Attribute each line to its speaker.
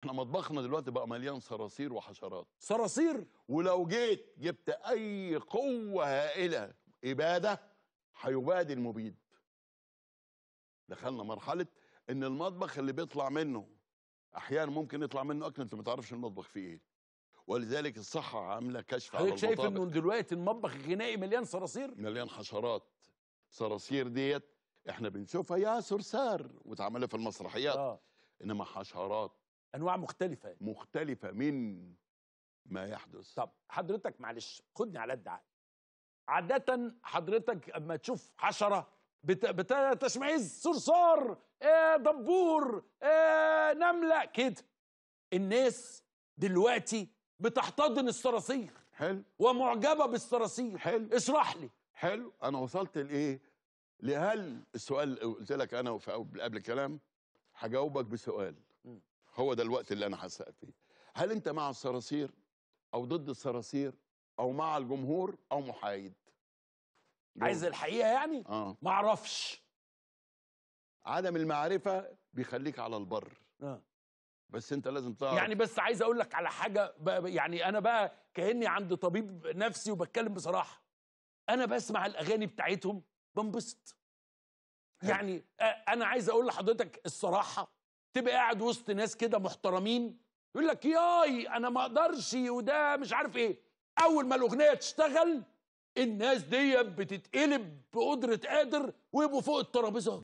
Speaker 1: احنا مطبخنا دلوقتي بقى مليان صراصير وحشرات صراصير ولو جيت جبت اي قوه هائله اباده هيبادي المبيد دخلنا مرحله ان المطبخ اللي بيطلع منه احيانا ممكن يطلع منه اكل انت ما تعرفش المطبخ فيه ايه ولذلك الصحه عامله كشف على المطابخ شايف انه دلوقتي المطبخ الغنائي مليان صراصير مليان حشرات صراصير ديت احنا بنشوفها يا سرسار واتعملت في المسرحيات آه. انما حشرات انواع مختلفه مختلفه من ما يحدث طب حضرتك معلش خدني
Speaker 2: على قد عاده حضرتك اما تشوف حشره بت... بت... صرصار دبور نمله كده الناس دلوقتي بتحتضن الصراصير حلو ومعجبه
Speaker 1: بالصراصير حلو اشرح لي حلو انا وصلت لايه لهل السؤال قلت لك انا قبل الكلام هجاوبك بسؤال م. هو ده الوقت اللي انا هسأل فيه هل انت مع الصراصير او ضد الصراصير او مع الجمهور او محايد عايز الحقيقه يعني آه. ما اعرفش عدم المعرفه بيخليك على البر آه. بس انت لازم تعرف يعني
Speaker 2: بس عايز اقول لك على حاجه بقى يعني انا بقى كاني عند طبيب نفسي وبتكلم بصراحه انا بسمع الاغاني بتاعتهم بنبسط يعني انا عايز اقول لحضرتك الصراحه تبقى قاعد وسط ناس كده محترمين يقول لك ياي انا ما اقدرش وده مش عارف ايه اول ما الاغنيه تشتغل الناس دي بتتقلب بقدره قادر ويبقوا فوق الترابيزه